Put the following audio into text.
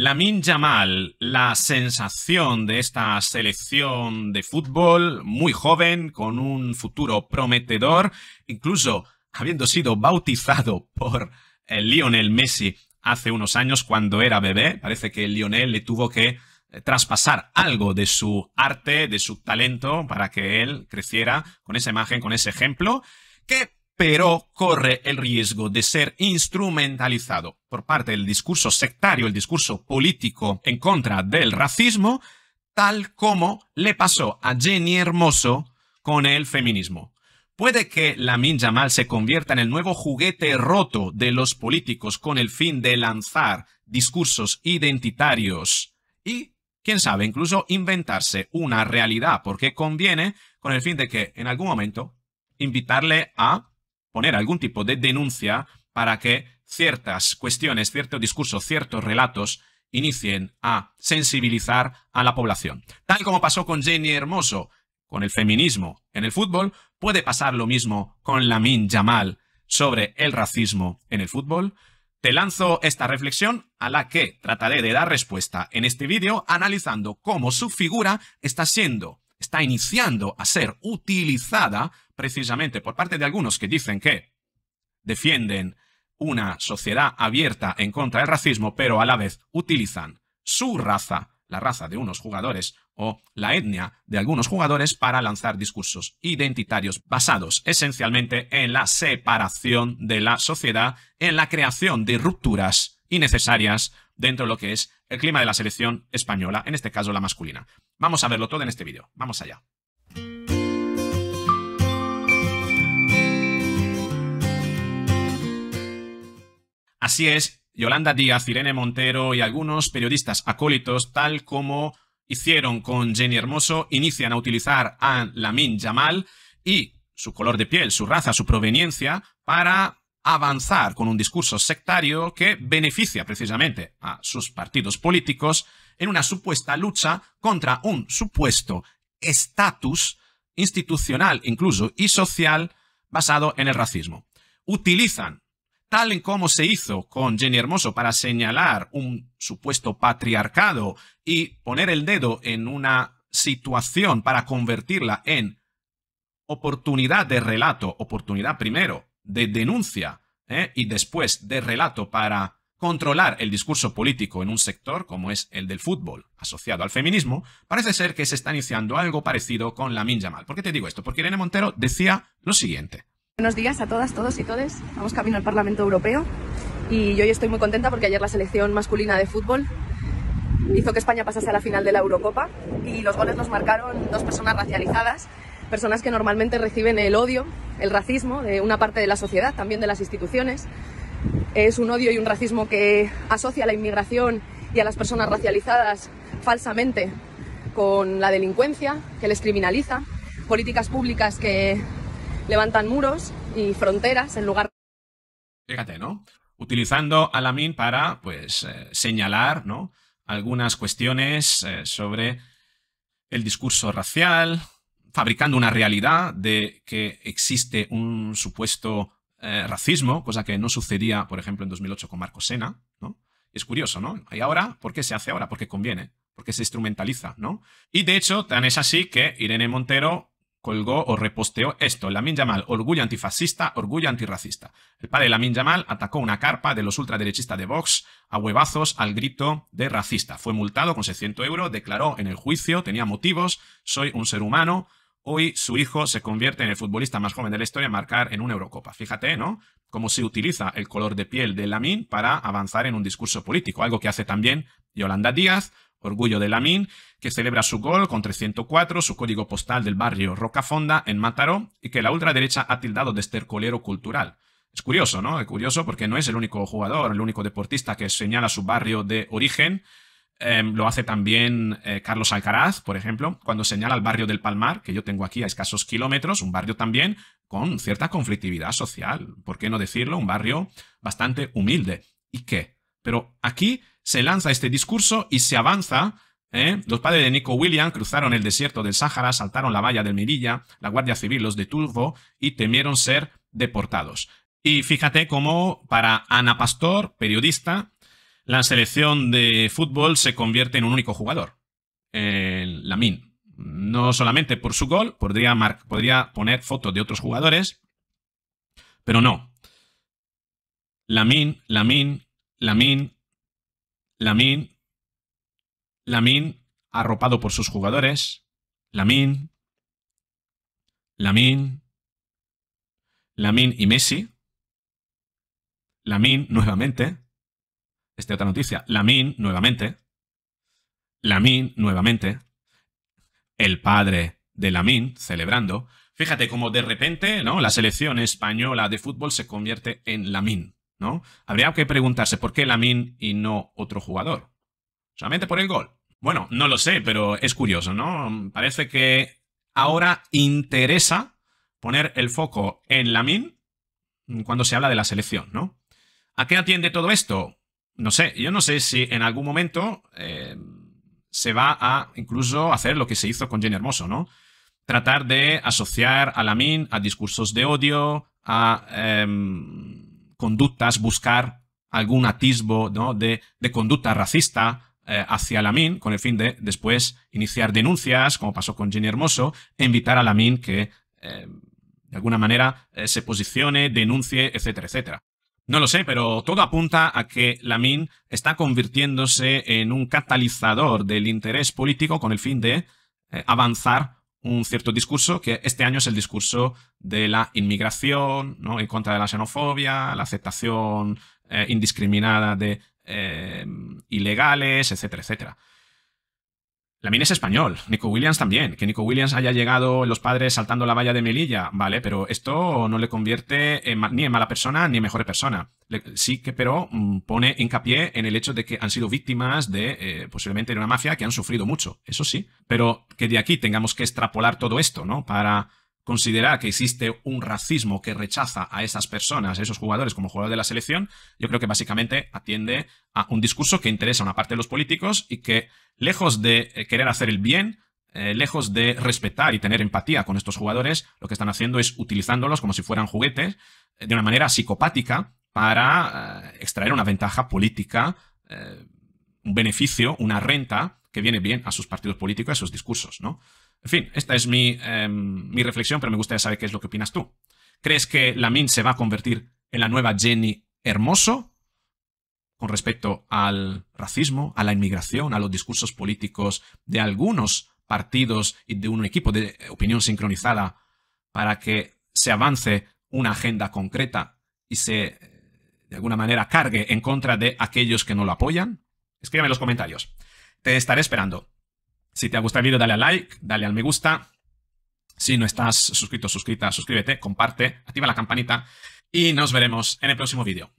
Lamin Jamal, la sensación de esta selección de fútbol, muy joven, con un futuro prometedor, incluso habiendo sido bautizado por eh, Lionel Messi hace unos años cuando era bebé. Parece que Lionel le tuvo que eh, traspasar algo de su arte, de su talento, para que él creciera con esa imagen, con ese ejemplo, que pero corre el riesgo de ser instrumentalizado por parte del discurso sectario, el discurso político en contra del racismo, tal como le pasó a Jenny Hermoso con el feminismo. Puede que la la mal se convierta en el nuevo juguete roto de los políticos con el fin de lanzar discursos identitarios y, quién sabe, incluso inventarse una realidad porque conviene con el fin de que en algún momento invitarle a poner algún tipo de denuncia para que ciertas cuestiones, ciertos discursos, ciertos relatos inicien a sensibilizar a la población. Tal como pasó con Jenny Hermoso, con el feminismo en el fútbol, puede pasar lo mismo con Lamin Yamal sobre el racismo en el fútbol. Te lanzo esta reflexión a la que trataré de dar respuesta en este vídeo analizando cómo su figura está siendo está iniciando a ser utilizada precisamente por parte de algunos que dicen que defienden una sociedad abierta en contra del racismo, pero a la vez utilizan su raza, la raza de unos jugadores o la etnia de algunos jugadores para lanzar discursos identitarios basados esencialmente en la separación de la sociedad, en la creación de rupturas innecesarias dentro de lo que es el clima de la selección española, en este caso la masculina. Vamos a verlo todo en este vídeo. Vamos allá. Así es, Yolanda Díaz, Irene Montero y algunos periodistas acólitos, tal como hicieron con Jenny Hermoso, inician a utilizar a Lamin Jamal y su color de piel, su raza, su proveniencia, para avanzar con un discurso sectario que beneficia precisamente a sus partidos políticos en una supuesta lucha contra un supuesto estatus institucional incluso y social basado en el racismo. Utilizan, tal en como se hizo con Jenny Hermoso para señalar un supuesto patriarcado y poner el dedo en una situación para convertirla en oportunidad de relato, oportunidad primero, de denuncia ¿eh? y después de relato para controlar el discurso político en un sector como es el del fútbol, asociado al feminismo, parece ser que se está iniciando algo parecido con la Minjamal. ¿Por qué te digo esto? Porque Irene Montero decía lo siguiente. Buenos días a todas, todos y todes. Vamos camino al Parlamento Europeo y yo hoy estoy muy contenta porque ayer la selección masculina de fútbol hizo que España pasase a la final de la Eurocopa y los goles los marcaron dos personas racializadas personas que normalmente reciben el odio, el racismo de una parte de la sociedad, también de las instituciones. Es un odio y un racismo que asocia a la inmigración y a las personas racializadas falsamente con la delincuencia, que les criminaliza, políticas públicas que levantan muros y fronteras en lugar de... Fíjate, ¿no? Utilizando a para, pues, eh, señalar, Algunas cuestiones eh, sobre el discurso racial, fabricando una realidad de que existe un supuesto eh, racismo, cosa que no sucedía, por ejemplo, en 2008 con Marco Sena, ¿no? Es curioso, ¿no? Y ahora, ¿por qué se hace ahora? Porque conviene, porque se instrumentaliza, ¿no? Y de hecho, tan es así que Irene Montero colgó o reposteó esto. Lamin Jamal, orgullo antifascista, orgullo antirracista. El padre de Lamin Jamal atacó una carpa de los ultraderechistas de Vox a huevazos al grito de racista. Fue multado con 600 euros, declaró en el juicio, tenía motivos, soy un ser humano. Hoy su hijo se convierte en el futbolista más joven de la historia a marcar en una Eurocopa. Fíjate, ¿no? Cómo se utiliza el color de piel de Lamin para avanzar en un discurso político, algo que hace también Yolanda Díaz Orgullo de Lamín, que celebra su gol con 304, su código postal del barrio Rocafonda en Mataró y que la ultraderecha ha tildado de estercolero cultural. Es curioso, ¿no? Es curioso porque no es el único jugador, el único deportista que señala su barrio de origen. Em, lo hace también eh, Carlos Alcaraz, por ejemplo, cuando señala el barrio del Palmar, que yo tengo aquí a escasos kilómetros, un barrio también con cierta conflictividad social, ¿por qué no decirlo? Un barrio bastante humilde. ¿Y qué? Pero aquí se lanza este discurso y se avanza. ¿eh? Los padres de Nico William cruzaron el desierto del Sáhara, saltaron la valla del Mirilla, la Guardia Civil los detuvo y temieron ser deportados. Y fíjate cómo para Ana Pastor, periodista, la selección de fútbol se convierte en un único jugador, el Lamin. No solamente por su gol, podría, podría poner fotos de otros jugadores, pero no. Lamin, Lamin, Lamin Lamin, Lamin, arropado por sus jugadores, Lamin, Lamin, Lamin y Messi, Lamin nuevamente, esta otra noticia, Lamin nuevamente, Lamin nuevamente, el padre de Lamin celebrando, fíjate cómo de repente, ¿no? La selección española de fútbol se convierte en Lamin. ¿no? Habría que preguntarse por qué Lamin y no otro jugador. Solamente por el gol. Bueno, no lo sé, pero es curioso, ¿no? Parece que ahora interesa poner el foco en Lamin cuando se habla de la selección, ¿no? ¿A qué atiende todo esto? No sé, yo no sé si en algún momento eh, se va a incluso hacer lo que se hizo con Jenny Hermoso, ¿no? Tratar de asociar a Lamin a discursos de odio, a em, conductas, buscar algún atisbo ¿no? de, conducta racista eh, hacia MIN, con el fin de después iniciar denuncias, como pasó con Jenny Hermoso, e invitar a Lamín que eh, de alguna manera eh, se posicione, denuncie, etcétera, etcétera. No lo sé, pero todo apunta a que MIN está convirtiéndose en un catalizador del interés político con el fin de avanzar un cierto discurso que este año es el discurso de la inmigración, en contra de la xenofobia, la aceptación eh, indiscriminada de eh, ilegales, etcétera, etcétera mina es español, Nico Williams también. Que Nico Williams haya llegado los padres saltando la valla de Melilla, vale, pero esto no le convierte ni en mala persona ni en mejor persona. sí que, pero mm, pone hincapié en el hecho de que han sido víctimas de eh, posiblemente de una mafia que han sufrido mucho, eso sí. Pero que de aquí tengamos que extrapolar todo esto, ¿no? Para considerar que existe un racismo que rechaza a esas personas, a esos jugadores como jugadores de la selección, yo creo que básicamente atiende a un discurso que interesa a una parte de los políticos y que, lejos de eh, querer hacer el bien, eh, lejos de respetar y tener empatía con estos jugadores, lo que están haciendo es utilizándolos como si fueran juguetes eh, de una manera psicopática para extraer una ventaja política, un beneficio, una renta que viene bien a sus partidos políticos a sus discursos, ¿no? En fin, esta es em, mi, reflexión, pero me gustaría saber qué es lo que opinas tú. ¿Crees que la MIN se va a convertir en la nueva Jenny Hermoso con respecto al racismo, a la inmigración, a los discursos políticos de algunos partidos y de un equipo de opinión sincronizada para que se avance una agenda concreta y se, de alguna manera, cargue en contra de aquellos que no lo apoyan? Escríbeme en los comentarios. Te estaré esperando. Si te ha gustado el vídeo, dale a like, dale al me gusta. Si no estás suscrito, suscrita, suscríbete, comparte, activa la campanita y nos veremos en el próximo vídeo.